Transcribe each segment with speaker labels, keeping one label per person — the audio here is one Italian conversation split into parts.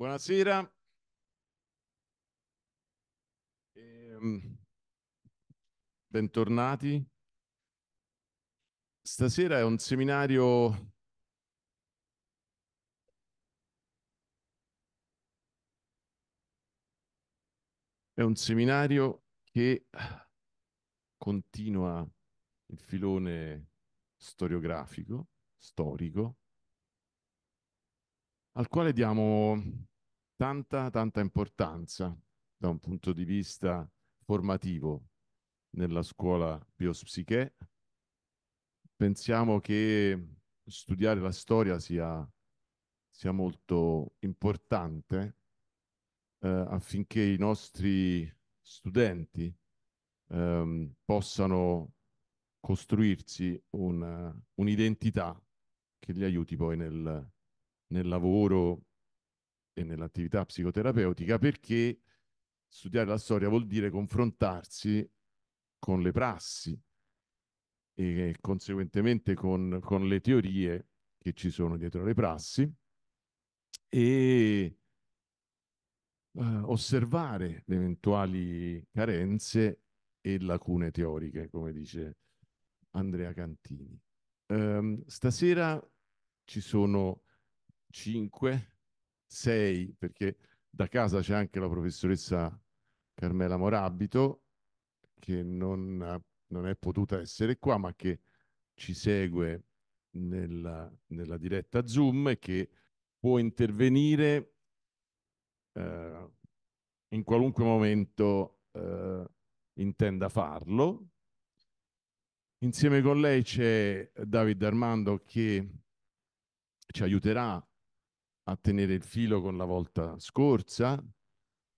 Speaker 1: Buonasera. Ehm, bentornati. Stasera è un seminario È un seminario che continua il filone storiografico, storico, al quale diamo tanta, tanta importanza da un punto di vista formativo nella scuola biopsiche. Pensiamo che studiare la storia sia, sia molto importante eh, affinché i nostri studenti ehm, possano costruirsi un'identità un che li aiuti poi nel, nel lavoro e nell'attività psicoterapeutica perché studiare la storia vuol dire confrontarsi con le prassi e conseguentemente con, con le teorie che ci sono dietro le prassi e eh, osservare le eventuali carenze e lacune teoriche, come dice Andrea Cantini. Um, stasera ci sono 5, 6, perché da casa c'è anche la professoressa Carmela Morabito, che non, non è potuta essere qua, ma che ci segue nella, nella diretta Zoom e che può intervenire eh, in qualunque momento eh, intenda farlo. Insieme con lei c'è David Armando che ci aiuterà a tenere il filo con la volta scorsa.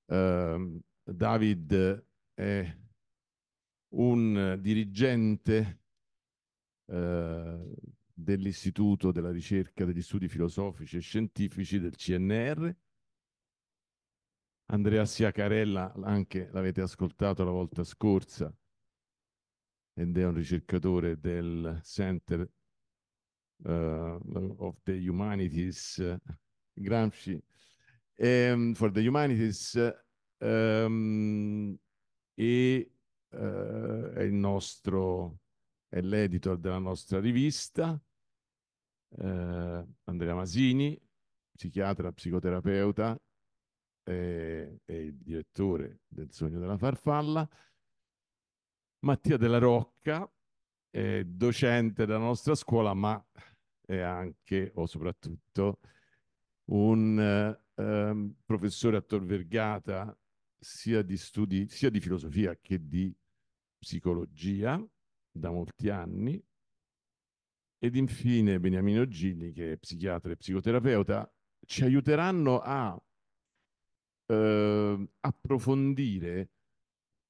Speaker 1: Eh, David è un dirigente eh, dell'Istituto della ricerca degli studi filosofici e scientifici del CNR. Andrea Siacarella, anche l'avete ascoltato la volta scorsa, ed è un ricercatore del Center uh, of the Humanities Gramsci, um, for the humanities, um, e uh, è il nostro, è l'editor della nostra rivista, uh, Andrea Masini, psichiatra, psicoterapeuta, è, è il direttore del Sogno della Farfalla, Mattia Della Rocca, è docente della nostra scuola, ma è anche o soprattutto un ehm, professore a Tor Vergata sia di studi, sia di filosofia che di psicologia da molti anni, ed infine Beniamino Gilli, che è psichiatra e psicoterapeuta, ci aiuteranno a eh, approfondire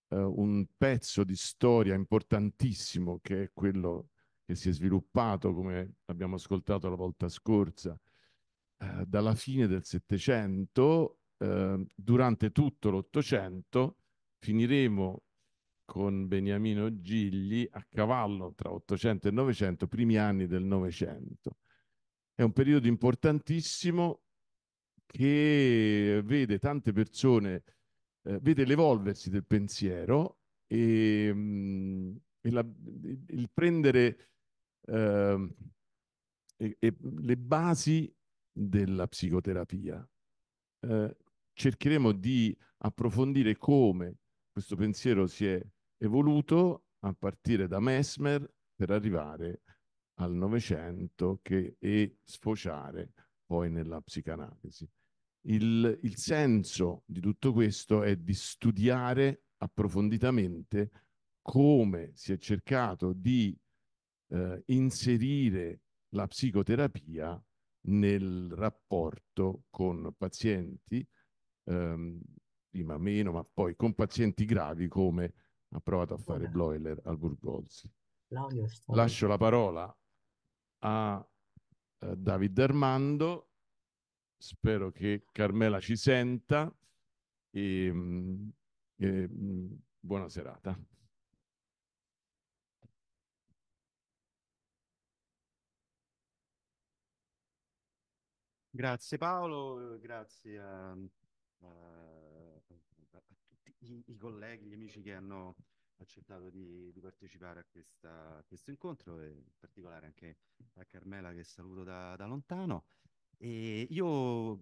Speaker 1: eh, un pezzo di storia importantissimo che è quello che si è sviluppato, come abbiamo ascoltato la volta scorsa, eh, dalla fine del Settecento, eh, durante tutto l'Ottocento, finiremo con Beniamino Gigli a cavallo tra 800 e 900, primi anni del Novecento. È un periodo importantissimo che vede tante persone, eh, vede l'evolversi del pensiero e, mh, mm, e la, il prendere eh, e, e le basi della psicoterapia. Eh, cercheremo di approfondire come questo pensiero si è evoluto a partire da Mesmer per arrivare al Novecento e sfociare poi nella psicanalisi. Il, il, senso di tutto questo è di studiare approfonditamente come si è cercato di eh, inserire la psicoterapia nel rapporto con pazienti, ehm, prima meno, ma poi con pazienti gravi come ha provato a fare Bloiler al Burgolzi. Lascio la parola a eh, David Armando, spero che Carmela ci senta ehm, e, e mm, buona serata.
Speaker 2: Grazie Paolo, grazie a, a, a tutti i, i, colleghi, gli amici che hanno accettato di, di partecipare a, questa, a, questo incontro e in particolare anche a Carmela che saluto da, da lontano. E io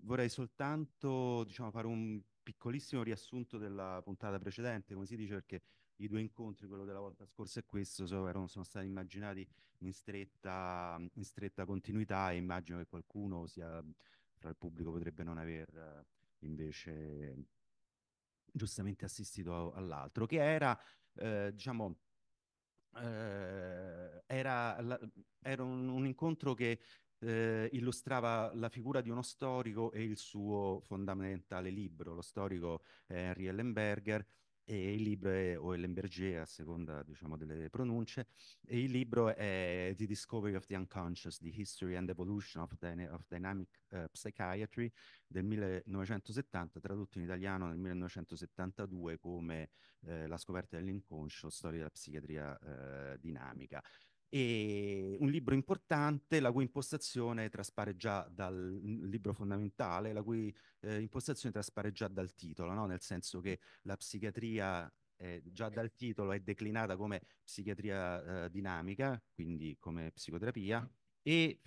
Speaker 2: vorrei soltanto diciamo, fare un piccolissimo riassunto della puntata precedente, come si dice, perché i due incontri, quello della volta scorsa e questo, so, sono stati immaginati in stretta, in stretta, continuità e immagino che qualcuno sia tra il pubblico potrebbe non aver eh, invece giustamente assistito all'altro, che era, eh, diciamo, eh, era, la, era un, un, incontro che eh, illustrava la figura di uno storico e il suo fondamentale libro. Lo storico Henry Ellenberger, e il libro è, o l'embergia a seconda diciamo, delle pronunce, e il libro è The Discovery of the Unconscious, The History and Evolution of, Dyna of Dynamic uh, Psychiatry del 1970, tradotto in italiano nel 1972 come eh, La scoperta dell'inconscio, storia della psichiatria eh, dinamica e un libro importante la cui impostazione traspare già dal libro fondamentale, la cui eh, impostazione traspare già dal titolo, no? nel senso che la psichiatria eh, già dal titolo è declinata come psichiatria eh, dinamica, quindi come psicoterapia, e,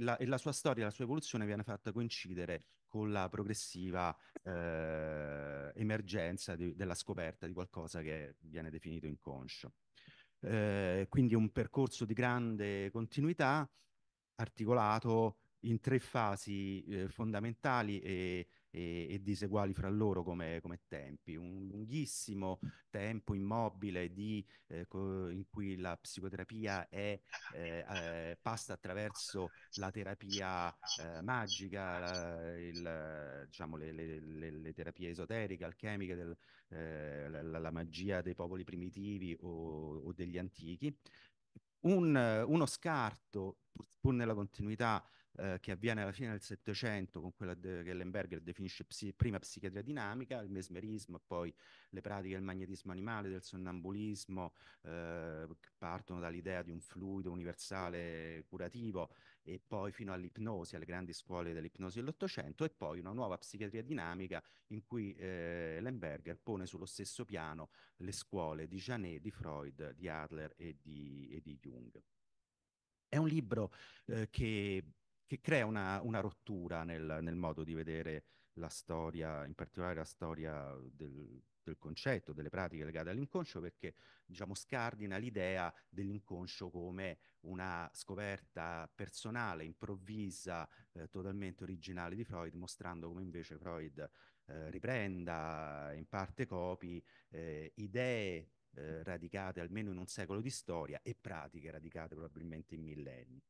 Speaker 2: la, e la sua storia, la sua evoluzione viene fatta coincidere con la progressiva eh, emergenza di, della scoperta di qualcosa che viene definito inconscio eh, quindi un percorso di grande continuità articolato in tre fasi eh, fondamentali e e, e diseguali fra loro come, come, tempi. Un lunghissimo tempo immobile di, eh, co- in cui la psicoterapia è, eh, eh passa attraverso la terapia eh, magica, la, il, diciamo, le, le, le, le, terapie esoteriche, alchemiche, del, eh, la, la, magia dei popoli primitivi o, o degli antichi. Un, uno scarto, pur nella continuità eh, che avviene alla fine del Settecento con quella de- che Lemberger definisce psi- prima psichiatria dinamica, il mesmerismo, poi le pratiche del magnetismo animale, del sonnambulismo, eh, che partono dall'idea di un fluido universale curativo e poi fino all'ipnosi, alle grandi scuole dell'ipnosi dell'Ottocento, e poi una nuova psichiatria dinamica in cui eh, Lemberger pone sullo stesso piano le scuole di Janet, di Freud, di Adler e di, e di Jung. È un libro eh, che che crea una, una rottura nel, nel, modo di vedere la storia, in particolare la storia del, del concetto, delle pratiche legate all'inconscio, perché diciamo, scardina l'idea dell'inconscio come una scoperta personale, improvvisa, eh, totalmente originale di Freud, mostrando come invece Freud eh, riprenda, in parte copi, eh, idee eh, radicate almeno in un secolo di storia e pratiche radicate probabilmente in millenni.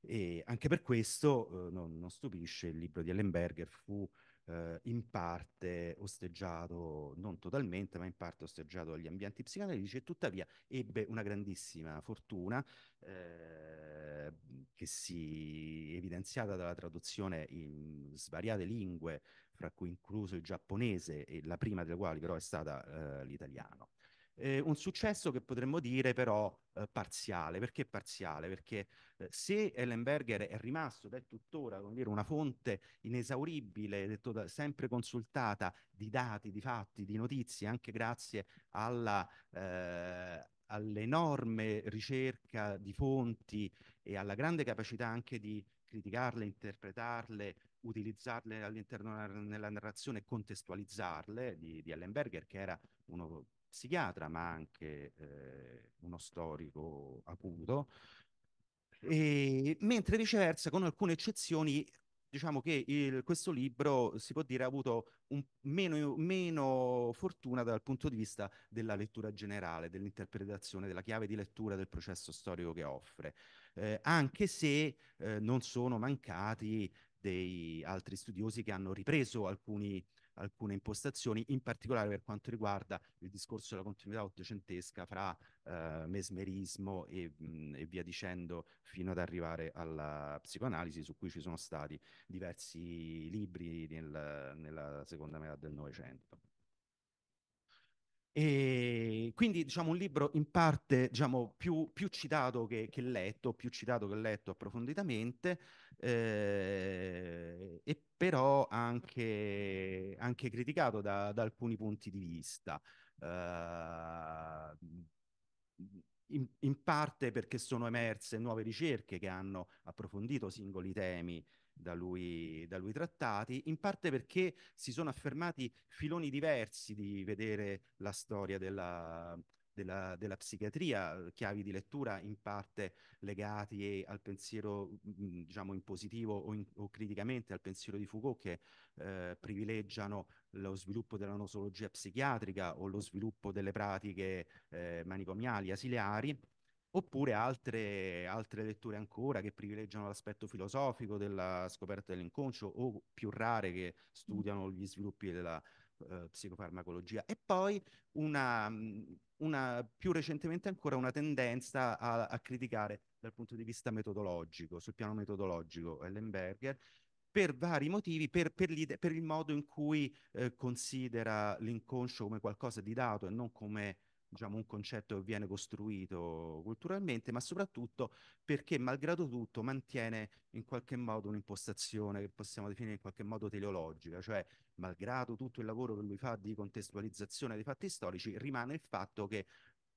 Speaker 2: E anche per questo eh, non, non, stupisce il libro di Ellenberger fu eh, in parte osteggiato, non totalmente, ma in parte osteggiato dagli ambienti psicanalici e tuttavia ebbe una grandissima fortuna eh, che si evidenziata dalla traduzione in svariate lingue, fra cui incluso il giapponese e la prima delle quali però è stata eh, l'italiano eh, un successo che potremmo dire però eh, parziale. Perché parziale? Perché eh, se Ellenberger è rimasto ed è tuttora dire, una fonte inesauribile, da, sempre consultata di dati, di fatti, di notizie, anche grazie alla, eh, all'enorme ricerca di fonti e alla grande capacità anche di criticarle, interpretarle, utilizzarle all'interno della narrazione e contestualizzarle di, di Ellenberger, che era uno psichiatra, ma anche eh, uno storico acuto, e, mentre viceversa, con alcune eccezioni, diciamo che il, questo libro si può dire ha avuto un, meno, meno, fortuna dal punto di vista della lettura generale, dell'interpretazione, della chiave di lettura del processo storico che offre, eh, anche se eh, non sono mancati dei altri studiosi che hanno ripreso alcuni alcune impostazioni, in particolare per quanto riguarda il discorso della continuità ottocentesca fra eh, mesmerismo e, mh, mm, e, via dicendo, fino ad arrivare alla psicoanalisi, su cui ci sono stati diversi libri nel, nella seconda metà del Novecento. E quindi diciamo un libro in parte diciamo, più, più, citato che, che, letto, più citato che letto approfonditamente, eh, e però anche, anche criticato da, da, alcuni punti di vista. Uh, in, in, parte perché sono emerse nuove ricerche che hanno approfondito singoli temi da lui, da lui, trattati, in parte perché si sono affermati filoni diversi di vedere la storia della, della, della psichiatria, chiavi di lettura in parte legati al pensiero, mm, mm, diciamo, in positivo o, in, o criticamente al pensiero di Foucault che eh, privilegiano lo sviluppo della nosologia psichiatrica o lo sviluppo delle pratiche eh, manicomiali, asiliari, oppure altre, altre, letture ancora che privilegiano l'aspetto filosofico della scoperta dell'inconscio o più rare che studiano gli sviluppi della uh, psicofarmacologia e poi una, una, più recentemente ancora una tendenza a, a, criticare dal punto di vista metodologico, sul piano metodologico Ellenberger per vari motivi, per, per, per il modo in cui eh, considera l'inconscio come qualcosa di dato e non come diciamo, un concetto che viene costruito culturalmente, ma soprattutto perché, malgrado tutto, mantiene in qualche modo un'impostazione che possiamo definire in qualche modo teleologica, cioè, malgrado tutto il lavoro che lui fa di contestualizzazione dei fatti storici, rimane il fatto che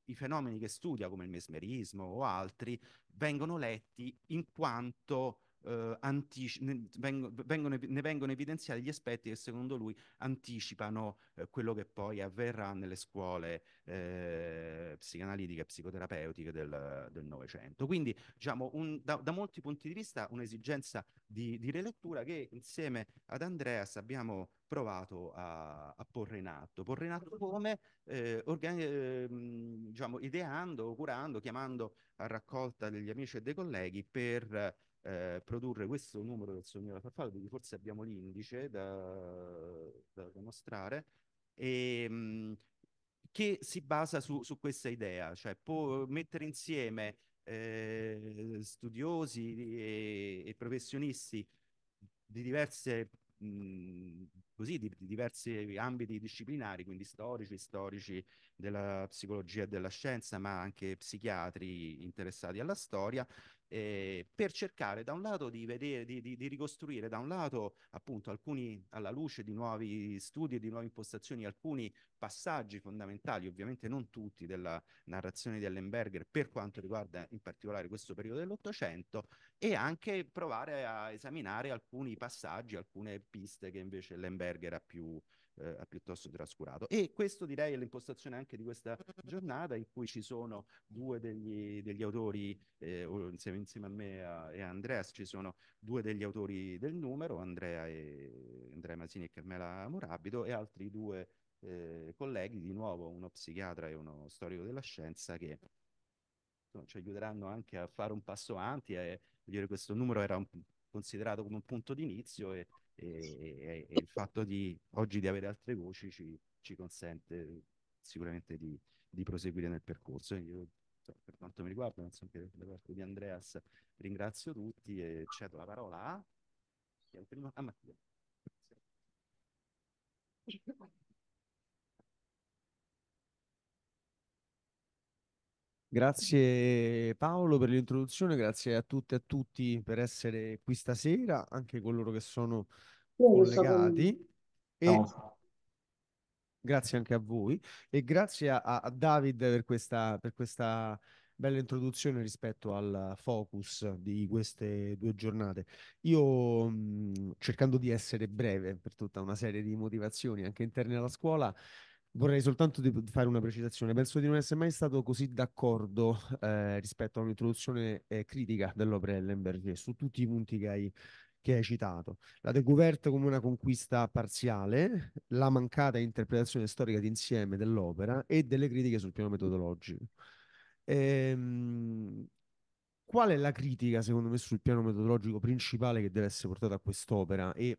Speaker 2: i fenomeni che studia, come il mesmerismo o altri, vengono letti in quanto eh, antici- ne, vengono, vengono, ne, vengono, evidenziati gli aspetti che secondo lui anticipano eh, quello che poi avverrà nelle scuole eh, psicanalitiche e psicoterapeutiche del Novecento. Quindi diciamo un, da, da, molti punti di vista un'esigenza di, di rilettura che insieme ad Andreas abbiamo provato a, a, porre in atto. Porre in atto come? Eh, organi- eh, diciamo, ideando, curando, chiamando a raccolta degli amici e dei colleghi per eh, produrre questo numero del sogno della farfalla, quindi forse abbiamo l'indice da, da dimostrare, e, ehm, mh, che si basa su, su questa idea, cioè può mettere insieme eh, studiosi e, e, professionisti di diverse mh, così di, di, diversi ambiti disciplinari, quindi storici, storici della psicologia e della scienza, ma anche psichiatri interessati alla storia, eh, per cercare da un lato di, vedere, di, di, di ricostruire da un lato appunto alcuni alla luce di nuovi studi e di nuove impostazioni alcuni passaggi fondamentali, ovviamente non tutti, della narrazione di Ellenberger per quanto riguarda in particolare questo periodo dell'Ottocento e anche provare a esaminare alcuni passaggi, alcune piste che invece Ellenberger ha più, eh, ha piuttosto trascurato. E questo direi è l'impostazione anche di questa giornata in cui ci sono due degli, degli autori, eh, insieme, insieme, a me a, e a Andrea, ci sono due degli autori del numero, Andrea, e, Andrea Masini e Carmela Morabito e altri due eh, colleghi, di nuovo uno psichiatra e uno storico della scienza che ci aiuteranno anche a fare un passo avanti. E, dire, questo numero era un, considerato come un punto d'inizio e e, e, il fatto di oggi di avere altre voci ci, ci consente sicuramente di, di, proseguire nel percorso. io, per quanto mi riguarda, penso che da parte di Andreas ringrazio tutti e cedo la parola a, a Mattia.
Speaker 3: Grazie Paolo per l'introduzione, grazie a tutte e a tutti per essere qui stasera, anche coloro che sono collegati. E Grazie anche a voi e grazie a, a David per questa, per questa bella introduzione rispetto al focus di queste due giornate. Io mh, cercando di essere breve per tutta una serie di motivazioni anche interne alla scuola, Vorrei soltanto fare una precisazione. Penso di non essere mai stato così d'accordo eh, rispetto a un'introduzione eh, critica dell'opera Ellenberg su tutti i punti che hai, che hai citato. La decouverte come una conquista parziale, la mancata interpretazione storica d'insieme dell'opera e delle critiche sul piano metodologico. Ehm, qual è la critica, secondo me, sul piano metodologico principale che deve essere portata a quest'opera? E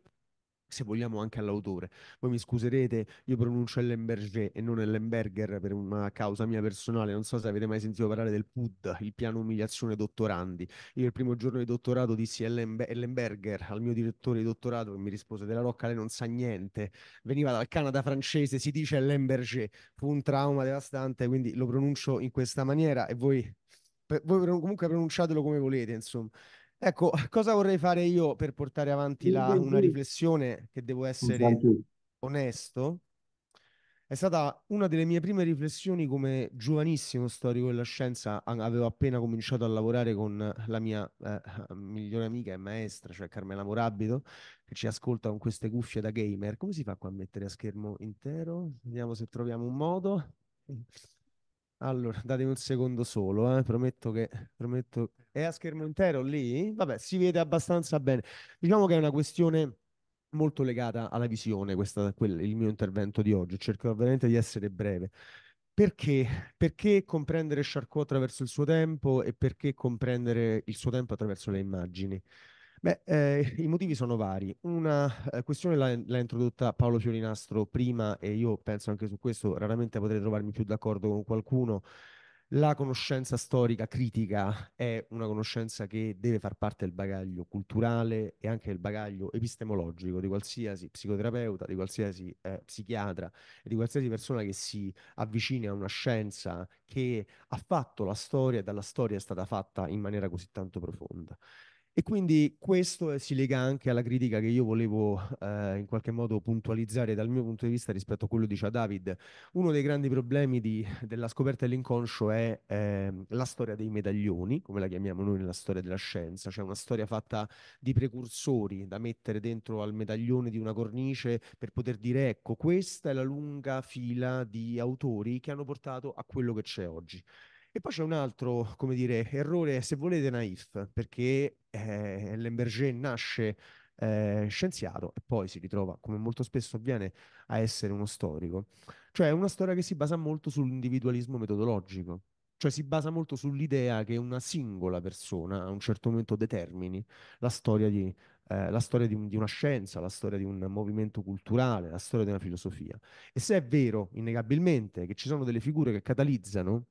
Speaker 3: se vogliamo anche all'autore. Voi mi scuserete, io pronuncio Ellenberger e non Ellenberger per una causa mia personale, non so se avete mai sentito parlare del PUD, il piano umiliazione dottorandi. Io il primo giorno di dottorato dissi Ellenbe- Ellenberger al mio direttore di dottorato che mi rispose della Rocca lei non sa niente, veniva dal Canada francese, si dice Ellenberger, fu un trauma devastante, quindi lo pronuncio in questa maniera e voi, voi comunque pronunciatelo come volete, insomma. Ecco, cosa vorrei fare io per portare avanti la, una riflessione che devo essere onesto? È stata una delle mie prime riflessioni come giovanissimo storico della scienza. Avevo appena cominciato a lavorare con la mia eh, migliore amica e maestra, cioè Carmela Morabito, che ci ascolta con queste cuffie da gamer. Come si fa qua a mettere a schermo intero? Vediamo se troviamo un modo. Allora, datemi un secondo solo, eh. prometto che prometto... È a schermo intero lì? Vabbè, si vede abbastanza bene. Diciamo che è una questione molto legata alla visione, questa, quel, il mio intervento di oggi. Cercherò veramente di essere breve. Perché? Perché comprendere Charcot attraverso il suo tempo e perché comprendere il suo tempo attraverso le immagini? Beh, eh, i motivi sono vari. Una eh, questione l'ha, l'ha, introdotta Paolo Fiorinastro prima e io penso anche su questo, raramente potrei trovarmi più d'accordo con qualcuno. La conoscenza storica critica è una conoscenza che deve far parte del bagaglio culturale e anche del bagaglio epistemologico di qualsiasi psicoterapeuta, di qualsiasi eh, psichiatra e di qualsiasi persona che si avvicini a una scienza che ha fatto la storia e dalla storia è stata fatta in maniera così tanto profonda. E quindi questo eh, si lega anche alla critica che io volevo eh, in qualche modo puntualizzare dal mio punto di vista rispetto a quello che diceva David. Uno dei grandi problemi di, della scoperta dell'inconscio è eh, la storia dei medaglioni, come la chiamiamo noi nella storia della scienza, cioè una storia fatta di precursori da mettere dentro al medaglione di una cornice per poter dire ecco, questa è la lunga fila di autori che hanno portato a quello che c'è oggi. E poi c'è un altro, come dire, errore, se volete, naif, perché eh, Lemberger nasce eh, scienziato e poi si ritrova, come molto spesso avviene, a essere uno storico. Cioè è una storia che si basa molto sull'individualismo metodologico, cioè si basa molto sull'idea che una singola persona a un certo momento determini la storia di, eh, la storia di, un, di una scienza, la storia di un movimento culturale, la storia di una filosofia. E se è vero, innegabilmente, che ci sono delle figure che catalizzano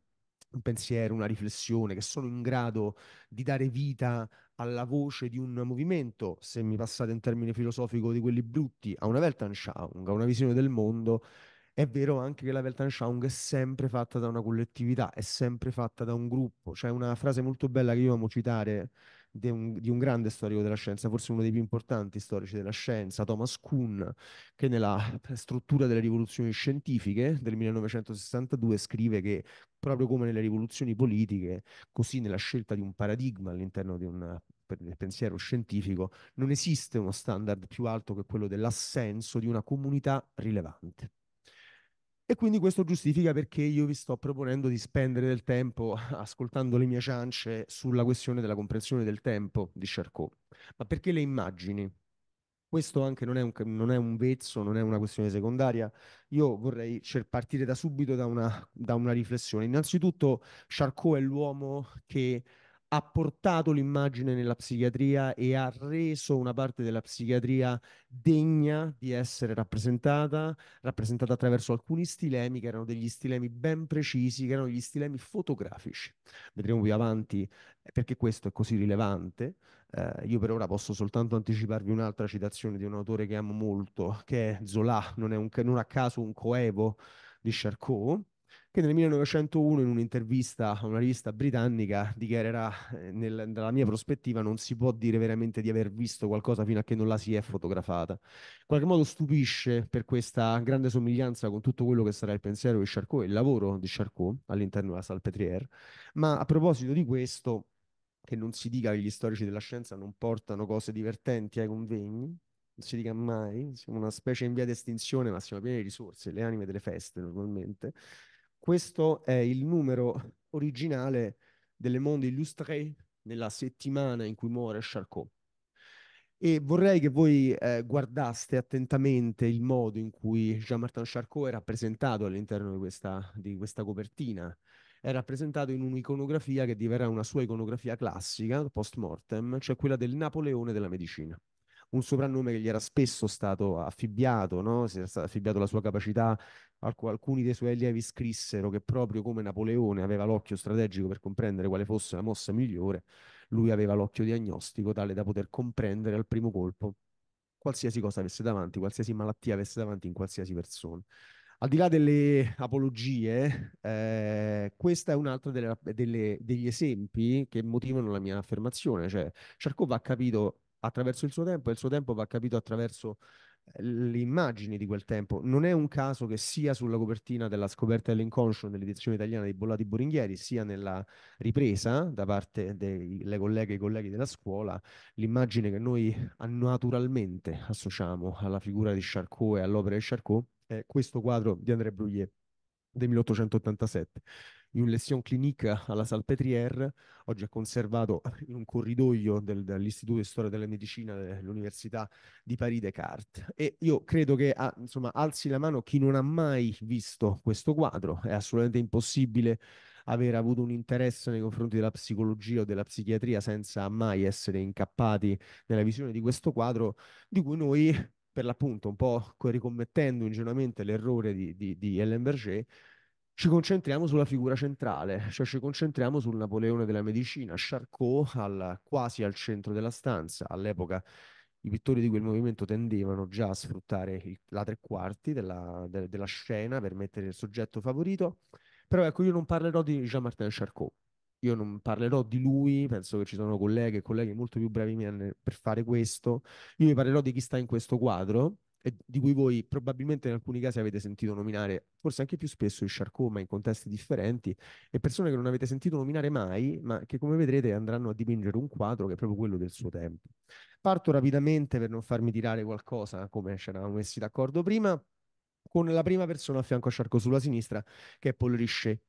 Speaker 3: un pensiero, una riflessione, che sono in grado di dare vita alla voce di un movimento, se mi passate in termine filosofico di quelli brutti, a una Weltanschauung, a una visione del mondo. È vero anche che la Weltanschauung è sempre fatta da una collettività, è sempre fatta da un gruppo. C'è una frase molto bella che io amo citare, di un, di un grande storico della scienza, forse uno dei più importanti storici della scienza, Thomas Kuhn, che nella struttura delle rivoluzioni scientifiche del 1962 scrive che proprio come nelle rivoluzioni politiche, così nella scelta di un paradigma all'interno di un del pensiero scientifico, non esiste uno standard più alto che quello dell'assenso di una comunità rilevante. E quindi questo giustifica perché io vi sto proponendo di spendere del tempo ascoltando le mie ciance sulla questione della comprensione del tempo di Charcot. Ma perché le immagini? Questo anche non è, un, non è un vezzo, non è una questione secondaria. Io vorrei cer- partire da subito da una, da una riflessione. Innanzitutto, Charcot è l'uomo che ha portato l'immagine nella psichiatria e ha reso una parte della psichiatria degna di essere rappresentata, rappresentata attraverso alcuni stilemi che erano degli stilemi ben precisi, che erano gli stilemi fotografici. Vedremo più avanti eh, perché questo è così rilevante. Eh, io per ora posso soltanto anticiparvi un'altra citazione di un autore che amo molto, che è Zola, non, è un, non a caso un coevo di Charcot che nel 1901 in un'intervista a una rivista britannica dichiarerà, eh, nel, dalla mia prospettiva, non si può dire veramente di aver visto qualcosa fino a che non la si è fotografata. In qualche modo stupisce per questa grande somiglianza con tutto quello che sarà il pensiero di Charcot e il lavoro di Charcot all'interno della Salpêtrière, ma a proposito di questo, che non si dica che gli storici della scienza non portano cose divertenti ai convegni, non si dica mai, siamo una specie in via di estinzione, ma siamo pieni di risorse, le anime delle feste normalmente. Questo è il numero originale delle Monde Illustré nella settimana in cui muore Charcot. E vorrei che voi eh, guardaste attentamente il modo in cui Jean-Martin Charcot è rappresentato all'interno di questa, di questa copertina è rappresentato in un'iconografia che diverrà una sua iconografia classica, post mortem, cioè quella del Napoleone della medicina un soprannome che gli era spesso stato affibbiato, no? si era stato affibbiato la sua capacità, alc- alcuni dei suoi allievi scrissero che proprio come Napoleone aveva l'occhio strategico per comprendere quale fosse la mossa migliore, lui aveva l'occhio diagnostico tale da poter comprendere al primo colpo qualsiasi cosa avesse davanti, qualsiasi malattia avesse davanti in qualsiasi persona. Al di là delle apologie, eh, questo è un altro delle, delle, degli esempi che motivano la mia affermazione, cioè Charcot va capito attraverso il suo tempo e il suo tempo va capito attraverso eh, le immagini di quel tempo. Non è un caso che sia sulla copertina della scoperta dell'inconscio nell'edizione italiana dei Bollati Boringhieri, sia nella ripresa eh, da parte delle colleghe e colleghi della scuola, l'immagine che noi naturalmente associamo alla figura di Charcot e all'opera di Charcot è questo quadro di André Bruglie del 1887 di un lezione clinique alla Salpêtrière, oggi è conservato in un corridoio del, dell'Istituto di Storia della Medicina dell'Università eh, di Paris Descartes. E io credo che ah, insomma, alzi la mano chi non ha mai visto questo quadro, è assolutamente impossibile avere avuto un interesse nei confronti della psicologia o della psichiatria senza mai essere incappati nella visione di questo quadro di cui noi per l'appunto un po' ricommettendo ingenuamente l'errore di, di, di Ellen Berger ci concentriamo sulla figura centrale, cioè ci concentriamo sul Napoleone della medicina, Charcot al, quasi al centro della stanza. All'epoca i pittori di quel movimento tendevano già a sfruttare il, la tre quarti della, de, della, scena per mettere il soggetto favorito. Però ecco, io non parlerò di Jean-Martin Charcot, io non parlerò di lui, penso che ci sono colleghe e colleghi molto più bravi per fare questo. Io vi parlerò di chi sta in questo quadro, e di cui voi probabilmente in alcuni casi avete sentito nominare, forse anche più spesso, il ma in contesti differenti, e persone che non avete sentito nominare mai, ma che come vedrete andranno a dipingere un quadro che è proprio quello del suo tempo. Parto rapidamente per non farmi tirare qualcosa, come ci eravamo messi d'accordo prima, con la prima persona a fianco a Charcot sulla sinistra, che è Paul Richet,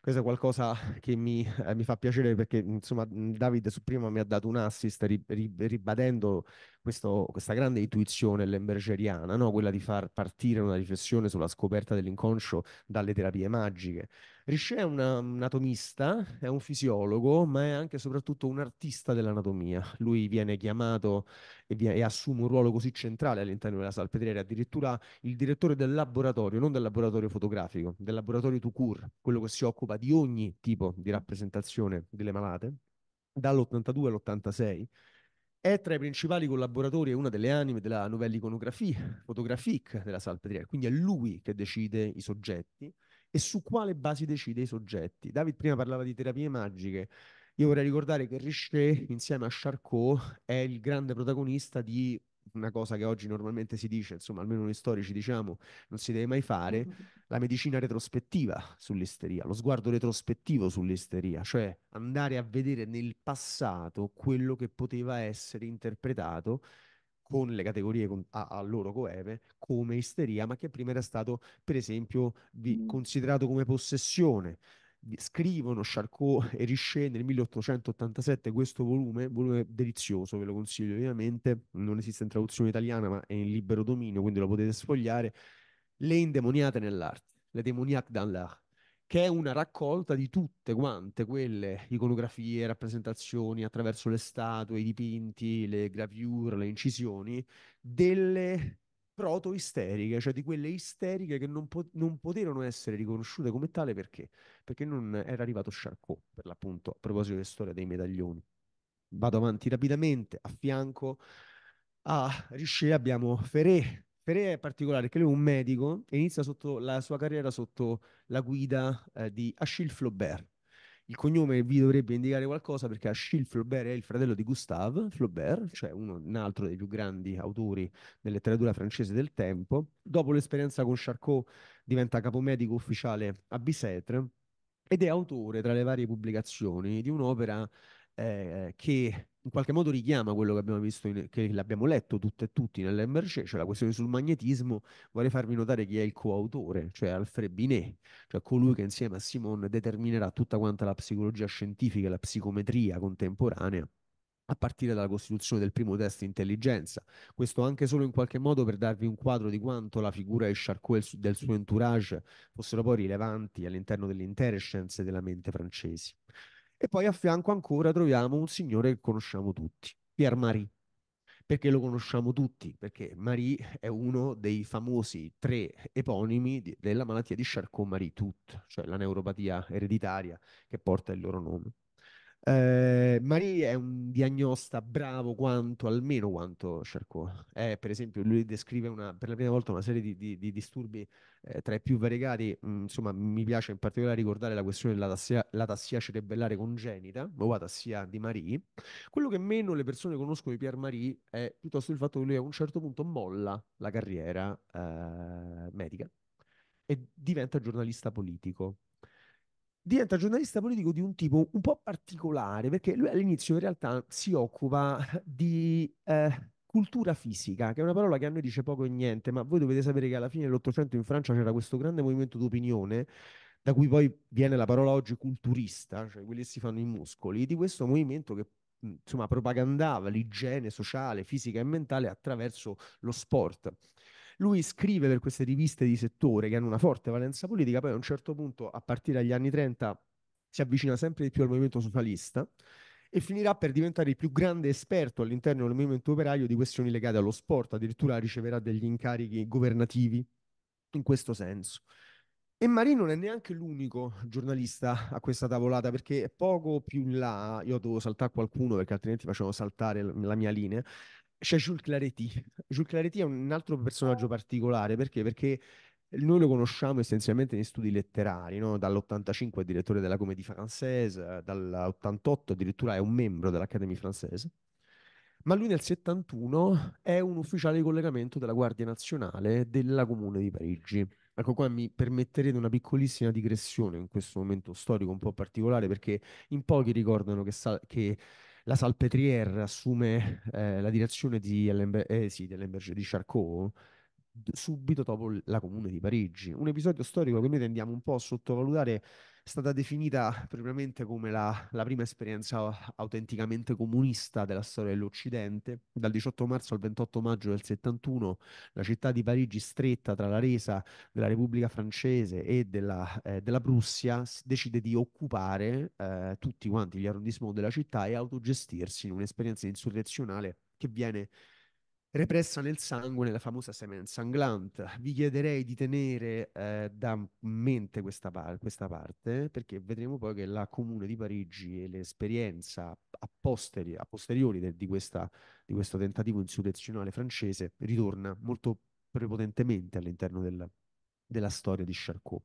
Speaker 3: questo è qualcosa che mi, eh, mi, fa piacere perché insomma David su prima mi ha dato un assist ri, ri, ribadendo questo, questa grande intuizione lembergeriana, no? quella di far partire una riflessione sulla scoperta dell'inconscio dalle terapie magiche Richer è un um, anatomista, è un fisiologo, ma è anche e soprattutto un artista dell'anatomia. Lui viene chiamato e, viene, e assume un ruolo così centrale all'interno della salpettriera, addirittura il direttore del laboratorio, non del laboratorio fotografico, del laboratorio Tucur, quello che si occupa di ogni tipo di rappresentazione delle malate, dall'82 all'86. È tra i principali collaboratori e una delle anime della novella iconografia, fotografique della Salpedriere, quindi è lui che decide i soggetti e su quale basi decide i soggetti. David prima parlava di terapie magiche. Io vorrei ricordare che Richet, insieme a Charcot, è il grande protagonista di una cosa che oggi normalmente si dice, insomma, almeno noi storici diciamo, non si deve mai fare, la medicina retrospettiva sull'isteria, lo sguardo retrospettivo sull'isteria, cioè andare a vedere nel passato quello che poteva essere interpretato con le categorie con, a, a, loro coeve come isteria, ma che prima era stato, per esempio, vi, considerato come possessione. Scrivono Charcot e Richet nel 1887 questo volume, volume delizioso, ve lo consiglio ovviamente, non esiste in traduzione italiana ma è in libero dominio, quindi lo potete sfogliare, Le indemoniate nell'arte, Le demoniaque dans l'art, che è una raccolta di tutte quante quelle iconografie, rappresentazioni attraverso le statue, i dipinti, le gravure, le incisioni, delle proto-isteriche, cioè di quelle isteriche che non, po- non, poterono essere riconosciute come tale perché? Perché non era arrivato Charcot, per l'appunto, a proposito della storia dei medaglioni. Vado avanti rapidamente, a fianco a Richer abbiamo Ferré, Ferre è particolare perché lui è un medico e inizia sotto, la sua carriera sotto la guida eh, di Achille Flaubert. Il cognome vi dovrebbe indicare qualcosa perché Achille Flaubert è il fratello di Gustave Flaubert, cioè uno, un altro dei più grandi autori della letteratura francese del tempo. Dopo l'esperienza con Charcot diventa capomedico ufficiale a Bicetre ed è autore, tra le varie pubblicazioni, di un'opera eh, eh, che in qualche modo richiama quello che abbiamo visto, in, che l'abbiamo letto tutte e tutti nell'MRC, cioè la questione sul magnetismo, vorrei farvi notare chi è il coautore, cioè Alfred Binet, cioè colui che insieme a Simon determinerà tutta quanta la psicologia scientifica e la psicometria contemporanea a partire dalla costituzione del primo test di intelligenza. Questo anche solo in qualche modo per darvi un quadro di quanto la figura di Charcot e del suo entourage fossero poi rilevanti all'interno delle intere scienze della mente francesi. E poi a fianco ancora troviamo un signore che conosciamo tutti, Pierre Marie. Perché lo conosciamo tutti? Perché Marie è uno dei famosi tre eponimi di, della malattia di charcot marie tout cioè la neuropatia ereditaria che porta il loro nome. Eh, Marie è un diagnosta bravo quanto, almeno quanto Charcot. Eh, per esempio, lui descrive una, per la prima volta una serie di, di, di disturbi eh, tra i più variegati. Mm, insomma, mi piace in particolare ricordare la questione dell'atassia cerebellare congenita o atassia di Marie. Quello che meno le persone conoscono di Pierre Marie è piuttosto il fatto che lui a un certo punto molla la carriera eh, medica e diventa giornalista politico diventa giornalista politico di un tipo un po' particolare, perché lui all'inizio in realtà si occupa di eh, cultura fisica, che è una parola che a noi dice poco e niente, ma voi dovete sapere che alla fine dell'Ottocento in Francia c'era questo grande movimento d'opinione da cui poi viene la parola oggi culturista, cioè quelli che si fanno i muscoli, di questo movimento che insomma propagandava l'igiene sociale, fisica e mentale attraverso lo sport. Lui scrive per queste riviste di settore che hanno una forte valenza politica, poi a un certo punto, a partire dagli anni 30, si avvicina sempre di più al movimento socialista e finirà per diventare il più grande esperto all'interno del movimento operaio di questioni legate allo sport, addirittura riceverà degli incarichi governativi in questo senso. E Marino non è neanche l'unico giornalista a questa tavolata, perché poco più in là, io devo saltare qualcuno perché altrimenti facevo saltare la mia linea, c'è cioè, Jules Claretti. Jules Claretti è un altro personaggio ah. particolare perché? perché noi lo conosciamo essenzialmente negli studi letterari, no? dall'85 è direttore della Comédie Française, dall'88 addirittura è un membro dell'Académie Française, ma lui nel 71 è un ufficiale di collegamento della Guardia Nazionale della Comune di Parigi. Ecco qua mi permetterete una piccolissima digressione in questo momento storico un po' particolare perché in pochi ricordano che, sa- che la Salpêtrière assume eh, la direzione di, Ellenbe- eh, sì, di, di Charcot subito dopo la Comune di Parigi. Un episodio storico che noi tendiamo un po' a sottovalutare stata definita propriamente come la, la, prima esperienza autenticamente comunista della storia dell'Occidente. Dal 18 marzo al 28 maggio del 71 la città di Parigi, stretta tra la resa della Repubblica francese e della, eh, della Prussia, decide di occupare eh, tutti quanti gli arrondissement della città e autogestirsi in un'esperienza insurrezionale che viene repressa nel sangue nella famosa semena sanglante. Vi chiederei di tenere eh, da mente questa, par- questa, parte perché vedremo poi che la Comune di Parigi e l'esperienza a, posteri- a posteriori de- di, questa, di, questo tentativo insurrezionale francese ritorna molto prepotentemente all'interno del, della storia di Charcot.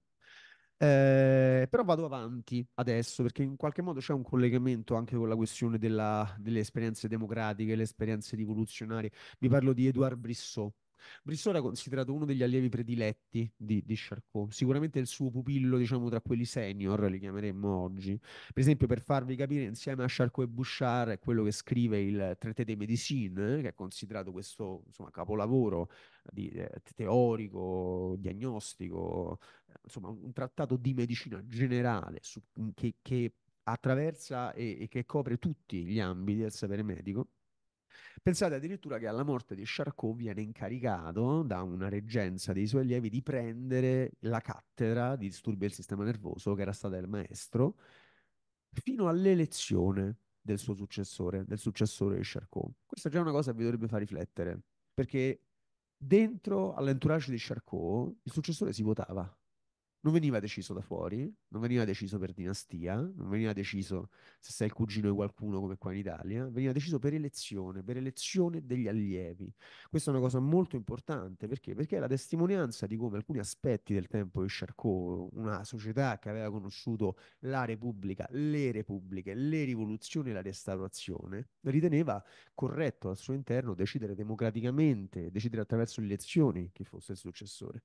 Speaker 3: Eh, però vado avanti adesso perché in qualche modo c'è un collegamento anche con la questione della, delle esperienze democratiche, le esperienze rivoluzionarie. Vi parlo di Edouard Brissot Brisson era considerato uno degli allievi prediletti di, di Charcot, sicuramente il suo pupillo, diciamo, tra quelli senior, li chiameremmo oggi. Per esempio, per farvi capire, insieme a Charcot e Bouchard quello che scrive il Traité de Médecine, che è considerato questo, insomma, capolavoro eh, di, eh, teorico, diagnostico, eh, insomma, un trattato di medicina generale su, che, che attraversa e, e, che copre tutti gli ambiti del sapere medico. Pensate addirittura che alla morte di Charcot viene incaricato da una reggenza dei suoi allievi di prendere la cattedra di disturbi del sistema nervoso che era stata del maestro fino all'elezione del suo successore, del successore di Charcot. Questa è già una cosa che vi dovrebbe far riflettere, perché dentro all'entourage di Charcot il successore si votava non veniva deciso da fuori, non veniva deciso per dinastia, non veniva deciso se sei il cugino di qualcuno come qua in Italia, veniva deciso per elezione, per elezione degli allievi. Questa è una cosa molto importante perché? Perché è la testimonianza di come alcuni aspetti del tempo di Charcot, una società che aveva conosciuto la Repubblica, le repubbliche, le rivoluzioni e la restaurazione, riteneva corretto al suo interno decidere democraticamente, decidere attraverso le elezioni chi fosse il successore.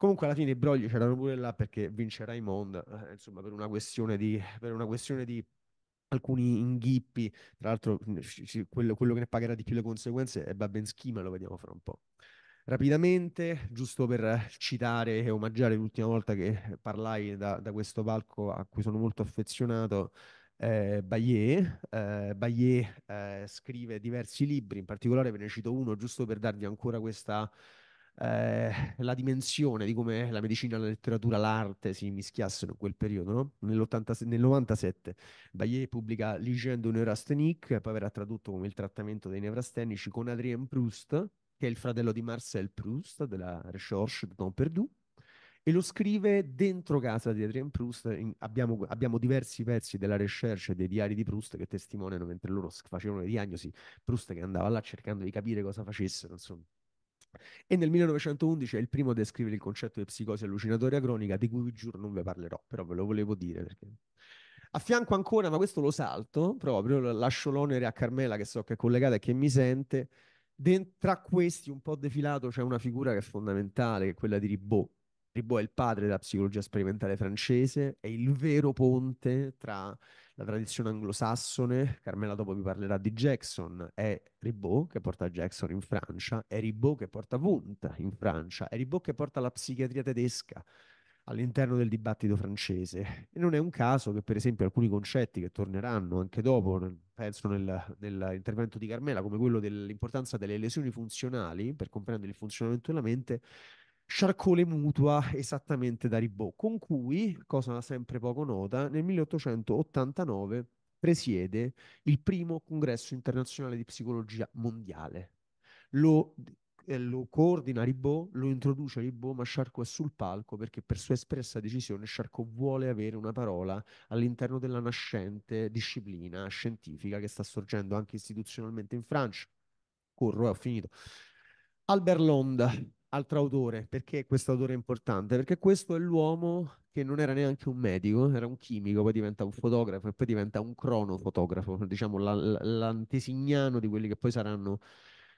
Speaker 3: Comunque alla fine i brogli c'erano pure là perché vince Raimond, eh, insomma, per una questione di, per una questione di alcuni inghippi, tra l'altro quello, quello, che ne pagherà di più le conseguenze è Babben Schima, lo vediamo fra un po'. Rapidamente, giusto per citare e omaggiare l'ultima volta che parlai da, da questo palco a cui sono molto affezionato, eh, Bayer. Eh, Bayer eh, scrive diversi libri, in particolare ve ne cito uno giusto per darvi ancora questa eh, la dimensione di come la medicina, la letteratura, l'arte si mischiassero in quel periodo. No? Nel 97 Bayet pubblica L'Hygiene d'un Neurastenique, poi verrà tradotto come Il trattamento dei nevrastenici con Adrien Proust, che è il fratello di Marcel Proust della Recherche de Don Perdu, e lo scrive dentro casa di Adrien Proust. In, abbiamo, abbiamo, diversi versi della recherche dei diari di Proust che testimoniano mentre loro facevano le diagnosi, Proust che andava là cercando di capire cosa facessero, insomma. E nel 1911 è il primo a descrivere il concetto di psicosi allucinatoria cronica, di cui vi giuro non vi parlerò, però ve lo volevo dire perché... A fianco ancora, ma questo lo salto proprio, lascio l'onere a Carmela che so che è collegata e che mi sente. Dent- tra questi, un po' defilato, c'è una figura che è fondamentale, che è quella di Ribot. Ribot è il padre della psicologia sperimentale francese, è il vero ponte tra la tradizione anglosassone, Carmela dopo vi parlerà di Jackson, è Ribot che porta Jackson in Francia, è Ribot che porta Wundt in Francia, è Ribot che porta la psichiatria tedesca all'interno del dibattito francese. E non è un caso che, per esempio, alcuni concetti che torneranno anche dopo, penso nel, nell'intervento di Carmela, come quello dell'importanza delle lesioni funzionali per comprendere il funzionamento della mente, Sciarcole mutua esattamente da Ribot, con cui, cosa sempre poco nota, nel 1889 presiede il primo congresso internazionale di psicologia mondiale. Lo, eh, lo coordina Ribot, lo introduce Ribot, ma Charcot è sul palco perché per sua espressa decisione Charcot vuole avere una parola all'interno della nascente disciplina scientifica che sta sorgendo anche istituzionalmente in Francia. Corro, eh, ho finito. Albert Londa, altro autore, perché questo autore è importante? Perché questo è l'uomo che non era neanche un medico, era un chimico, poi diventa un fotografo e poi diventa un cronofotografo, diciamo l'antesignano di quelli che poi saranno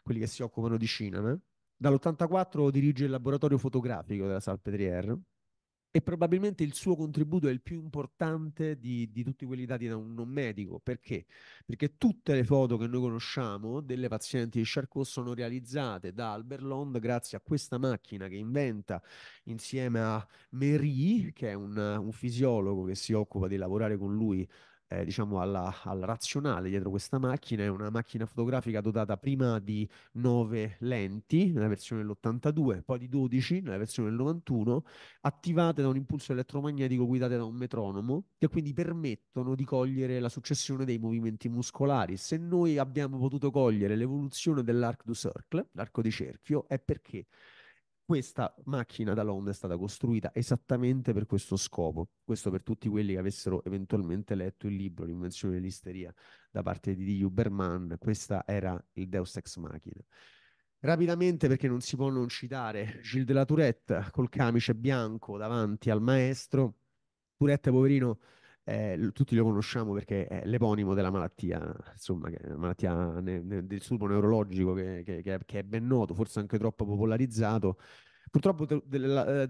Speaker 3: quelli che si occupano di cinema. Dall'84 dirige il laboratorio fotografico della Salpetriere e probabilmente il suo contributo è il più importante di, di, tutti quelli dati da un non medico. Perché? Perché tutte le foto che noi conosciamo delle pazienti di Charcot sono realizzate da Albert Lond grazie a questa macchina che inventa insieme a Mery, che è un, un fisiologo che si occupa di lavorare con lui eh, diciamo alla, al razionale dietro questa macchina, è una macchina fotografica dotata prima di 9 lenti nella versione dell'82, poi di 12 nella versione del 91, attivate da un impulso elettromagnetico guidate da un metronomo, che quindi permettono di cogliere la successione dei movimenti muscolari. Se noi abbiamo potuto cogliere l'evoluzione dell'arc du cercle, l'arco di cerchio, è perché questa macchina da Londra è stata costruita esattamente per questo scopo. Questo per tutti quelli che avessero eventualmente letto il libro L'invenzione dell'isteria da parte di Huberman, questa era il Deus Ex Machina. Rapidamente, perché non si può non citare Gilles de la Tourette col camice bianco davanti al maestro. Tourette, poverino, eh, tutti lo conosciamo perché è l'eponimo della malattia, insomma, malattia ne, ne, del disturbo neurologico che, che, che, è ben noto, forse anche troppo popolarizzato. Purtroppo Turetta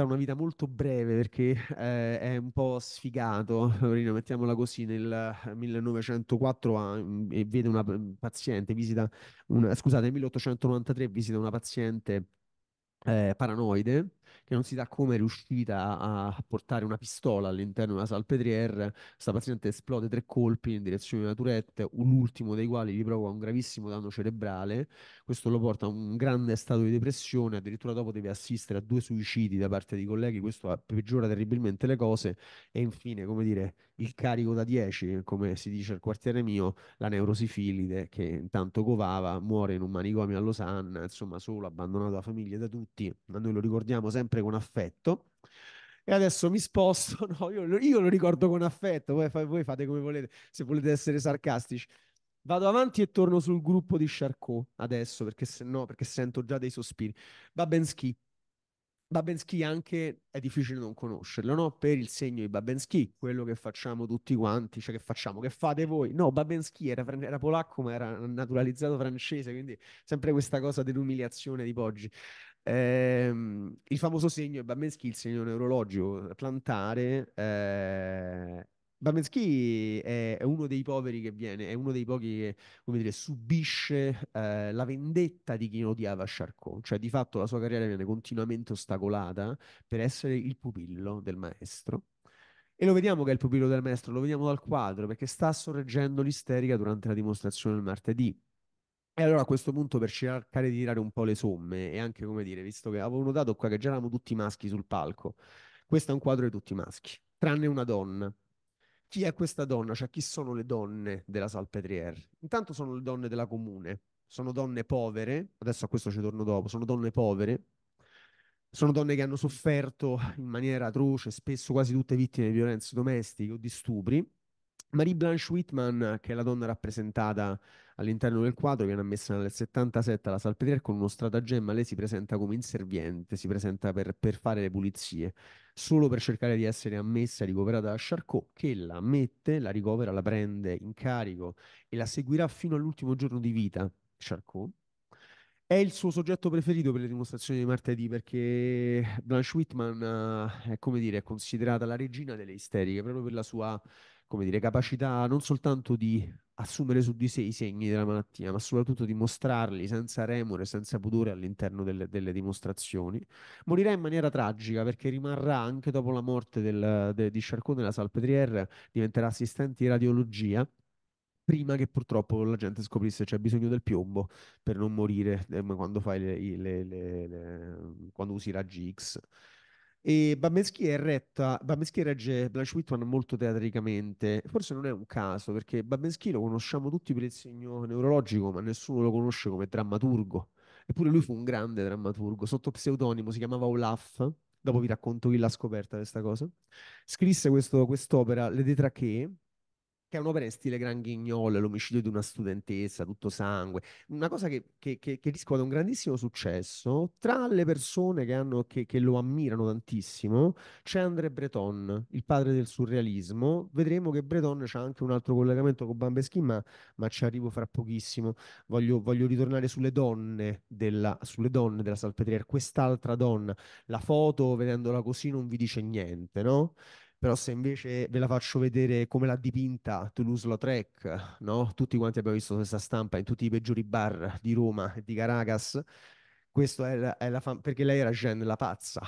Speaker 3: eh, ha una vita molto breve perché eh, è un po' sfigato, Rino, mettiamola così, nel 1904 ha, mm, vede una mm, paziente, visita una, scusate, nel 1893 visita una paziente eh, paranoide e non si sa come è riuscita a portare una pistola all'interno di una salpedrier. Sta paziente esplode tre colpi in direzione di una Tourette, l'ultimo dei quali gli provoca un gravissimo danno cerebrale. Questo lo porta a un grande stato di depressione, addirittura dopo deve assistere a due suicidi da parte di colleghi, questo peggiora terribilmente le cose e infine, come dire, il carico da 10, come si dice al quartiere mio, la neurosifilide che intanto covava, muore in un manicomio a Losanna, insomma solo, abbandonato da famiglia da tutti, ma noi lo ricordiamo sempre con affetto. E adesso mi sposto, no, io, io lo ricordo con affetto, voi, voi fate come volete, se volete essere sarcastici. Vado avanti e torno sul gruppo di Charcot adesso, perché se no, perché sento già dei sospiri. Babensky, Babensky anche è difficile non conoscerlo, no? Per il segno di Babensky, quello che facciamo tutti quanti, cioè che facciamo, che fate voi? No, Babensky era, era polacco ma era naturalizzato francese, quindi sempre questa cosa dell'umiliazione di Poggi. Ehm, il famoso segno di Babensky, il segno neurologico plantare, eh, Babensky è, uno dei poveri che viene, è uno dei pochi che, come dire, subisce eh, la vendetta di chi odiava Charcot, cioè di fatto la sua carriera viene continuamente ostacolata per essere il pupillo del maestro. E lo vediamo che è il pupillo del maestro, lo vediamo dal quadro, perché sta sorreggendo l'isterica durante la dimostrazione del martedì. E allora a questo punto per cercare di tirare un po' le somme e anche come dire, visto che avevo notato qua che già eravamo tutti maschi sul palco, questo è un quadro di tutti maschi, tranne una donna chi è questa donna, cioè chi sono le donne della Salpetriere. Intanto sono le donne della comune, sono donne povere, adesso a questo ci torno dopo, sono donne povere, sono donne che hanno sofferto in maniera atroce, spesso quasi tutte vittime di violenze domestiche o di stupri. Marie Blanche Whitman, che è la donna rappresentata All'interno del quadro viene ammessa nel 77 alla Salpedrier con uno stratagemma, lei si presenta come inserviente, si presenta per, per fare le pulizie, solo per cercare di essere ammessa e ricoverata da Charcot, che la ammette, la ricovera, la prende in carico e la seguirà fino all'ultimo giorno di vita. Charcot, è il suo soggetto preferito per le dimostrazioni di martedì perché Blanche Whitman eh, è, dire, è considerata la regina delle isteriche proprio per la sua dire, capacità non soltanto di assumere su di sé i segni della malattia, ma soprattutto dimostrarli senza remore, senza pudore all'interno delle, delle dimostrazioni. Morirà in maniera tragica perché rimarrà anche dopo la morte del, de, di Charcot nella Salpêtrière, diventerà assistente di radiologia prima che purtroppo la gente scoprisse c'è bisogno del piombo per non morire eh, quando, le, le, le, quando usi raggi X. E Bambeschi è retta, Bambeschi regge Blanche Whitman molto teatricamente, forse non è un caso perché Bambeschi lo conosciamo tutti per il segno neurologico, ma nessuno lo conosce come drammaturgo. Eppure lui fu un grande drammaturgo, sotto pseudonimo si chiamava Olaf, dopo vi racconto chi l'ha scoperta questa cosa. Scrisse questo, quest'opera, Le Detraché, che è un'opera in stile Gran Guignol, l'omicidio di una studentessa, tutto sangue, una cosa che, che, che, che riscuote un grandissimo successo. Tra le persone che, hanno, che lo ammirano tantissimo c'è André Breton, il padre del surrealismo. Vedremo che Breton c'ha anche un altro collegamento con Bambeschi, ma, ma ci arrivo fra pochissimo. Voglio, voglio ritornare sulle donne della, sulle donne della Salpetriere, quest'altra donna. La foto, vedendola così, non vi dice niente, no? però se invece ve la faccio vedere come l'ha dipinta Toulouse-Lautrec, no? tutti quanti abbiamo visto questa stampa in tutti i peggiori bar di Roma e di Caracas, questo è la, è la fam- perché lei era Jeanne la pazza,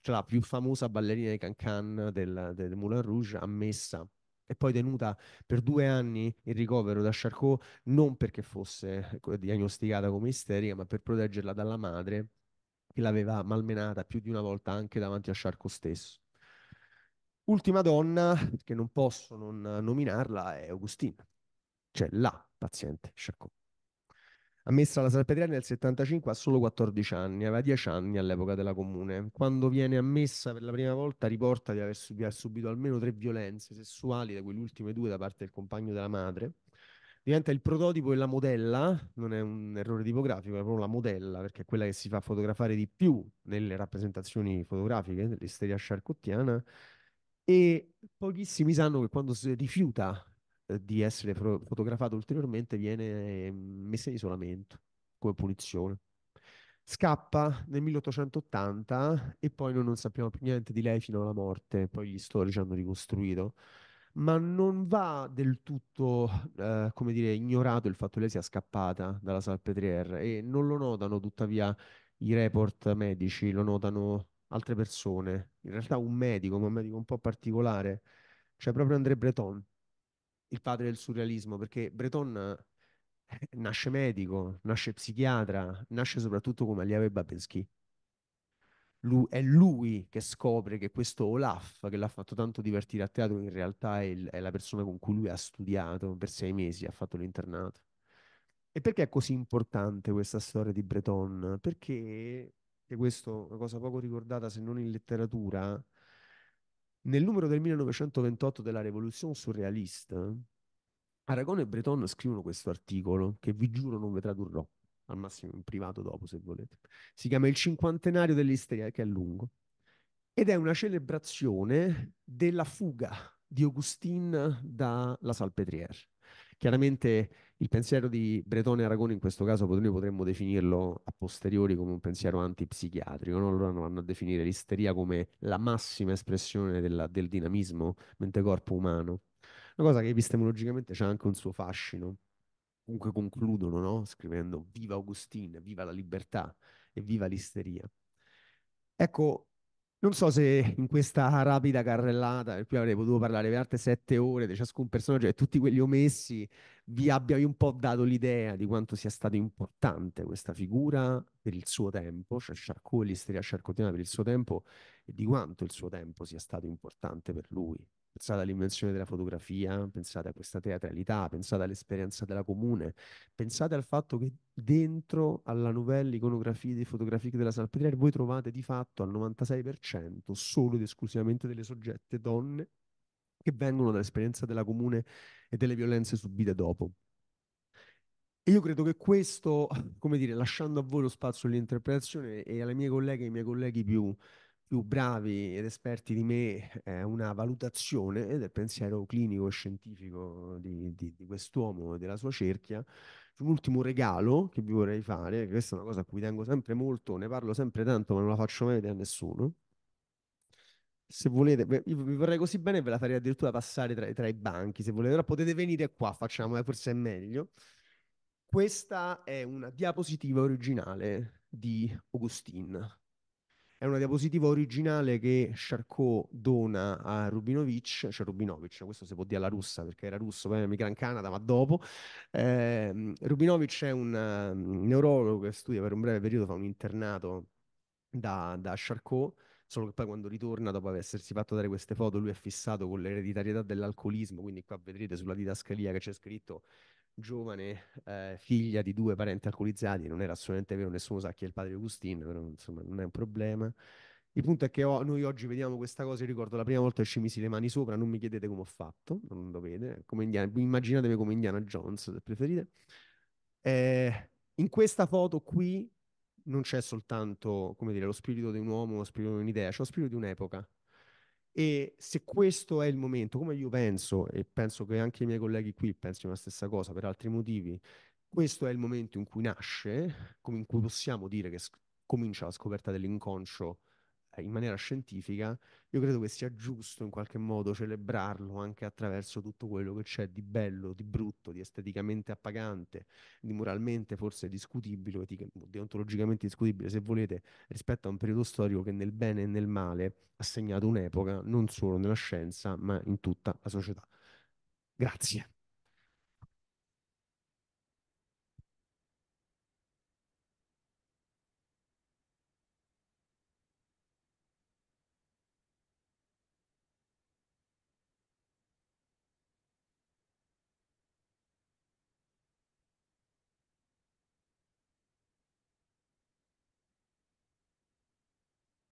Speaker 3: cioè la più famosa ballerina di Cancan del, del Moulin Rouge, ammessa e poi tenuta per due anni in ricovero da Charcot, non perché fosse diagnosticata come isterica, ma per proteggerla dalla madre che l'aveva malmenata più di una volta anche davanti a Charcot stesso. Ultima donna che non posso non nominarla è Augustine, cioè la paziente Charcot. Ammessa alla salpetriera nel 75 ha solo 14 anni, aveva 10 anni all'epoca della comune. Quando viene ammessa per la prima volta riporta di aver subito almeno tre violenze sessuali, da quelle ultime due da parte del compagno della madre. Diventa il prototipo e la modella, non è un errore tipografico, è proprio la modella, perché è quella che si fa fotografare di più nelle rappresentazioni fotografiche dell'isteria charcottiana e pochissimi sanno che quando si rifiuta eh, di essere fotografato ulteriormente viene ehm, messa in isolamento come punizione. Scappa nel 1880 e poi noi non sappiamo più niente di lei fino alla morte, poi gli storici hanno ricostruito, ma non va del tutto, eh, come dire, ignorato il fatto che lei sia scappata dalla Salpetriere e non lo notano tuttavia i report medici, lo notano altre persone. In realtà un medico, ma un medico un po' particolare. Cioè proprio André Breton, il padre del surrealismo, perché Breton eh, nasce medico, nasce psichiatra, nasce soprattutto come allievo di Babensky. Lui, è lui che scopre che questo Olaf, che l'ha fatto tanto divertire a teatro, in realtà è, il, è la persona con cui lui ha studiato per sei mesi, ha fatto l'internato. E perché è così importante questa storia di Breton? Perché e questo è una cosa poco ricordata se non in letteratura, nel numero del 1928 della Revolution Surrealiste, Aragone e Breton scrivono questo articolo che vi giuro non vi tradurrò, al massimo in privato dopo se volete. Si chiama Il cinquantenario dell'isteria, eh, che è lungo, ed è una celebrazione della fuga di Augustin dalla Salpêtrière. Chiaramente il pensiero di Bretone e Aragone in questo caso noi potremmo definirlo a posteriori come un pensiero antipsichiatrico, no? loro vanno a definire l'isteria come la massima espressione della, del dinamismo mente-corpo umano, una cosa che epistemologicamente ha anche un suo fascino. Comunque concludono no? scrivendo viva Augustin, viva la libertà e viva l'isteria. Ecco, non so se in questa rapida carrellata, per cui avrei potuto parlare per altre sette ore di ciascun personaggio e tutti quelli omessi, vi abbia un po' dato l'idea di quanto sia stata importante questa figura per il suo tempo, cioè Charcot e l'isteria charcotiana per il suo tempo e di quanto il suo tempo sia stato importante per lui. Pensate all'invenzione della fotografia, pensate a questa teatralità, pensate all'esperienza della comune, pensate al fatto che dentro alla novella iconografia di fotografia della Salpetriere voi trovate di fatto al 96% solo ed esclusivamente delle soggette donne che vengono dall'esperienza della comune e delle violenze subite dopo. E io credo che questo, come dire, lasciando a voi lo spazio all'interpretazione e alle mie colleghe e ai miei colleghi più, più bravi ed esperti di me eh, una valutazione del pensiero clinico e scientifico di, di, di quest'uomo e della sua cerchia. Un ultimo regalo che vi vorrei fare, questa è una cosa a cui tengo sempre molto, ne parlo sempre tanto, ma non la faccio mai vedere a nessuno se volete, vi vorrei così bene, ve la farei addirittura passare tra, tra i banchi, se volete, però potete venire qua, facciamo, eh, forse è meglio. Questa è una diapositiva originale di Augustin. È una diapositiva originale che Charcot dona a Rubinovic, cioè Rubinovic, questo si può dire alla russa perché era russo, poi era in Canada, ma dopo. Eh, Rubinovic è un um, neurologo che studia per un breve periodo, fa un internato da, da Charcot solo che poi quando ritorna dopo essersi fatto dare queste foto lui è fissato con l'ereditarietà dell'alcolismo, quindi qua vedrete sulla didascalia che c'è scritto giovane eh, figlia di due parenti alcolizzati, non era assolutamente vero, nessuno sa chi è il padre Agustin però insomma non è un problema. Il punto è che ho, noi oggi vediamo questa cosa, io ricordo la prima volta che ci misi le mani sopra, non mi chiedete come ho fatto, non dovete, come immaginatevi come Indiana Jones se preferite. Eh, in questa foto qui non c'è soltanto, come dire, lo spirito di un uomo, lo spirito di un'idea, c'è lo spirito di un'epoca. E se questo è il momento, come io penso, e penso che anche i miei colleghi qui pensino la stessa cosa per altri motivi, questo è il momento in cui nasce, in cui possiamo dire che sc- comincia la scoperta dell'inconscio eh, in maniera scientifica, io credo che sia giusto in qualche modo celebrarlo anche attraverso tutto quello che c'è di bello, di brutto, di esteticamente appagante, di moralmente forse discutibile, deontologicamente discutibile, se volete, rispetto a un periodo storico che nel bene e nel male ha segnato un'epoca, non solo nella scienza, ma in tutta la società. Grazie.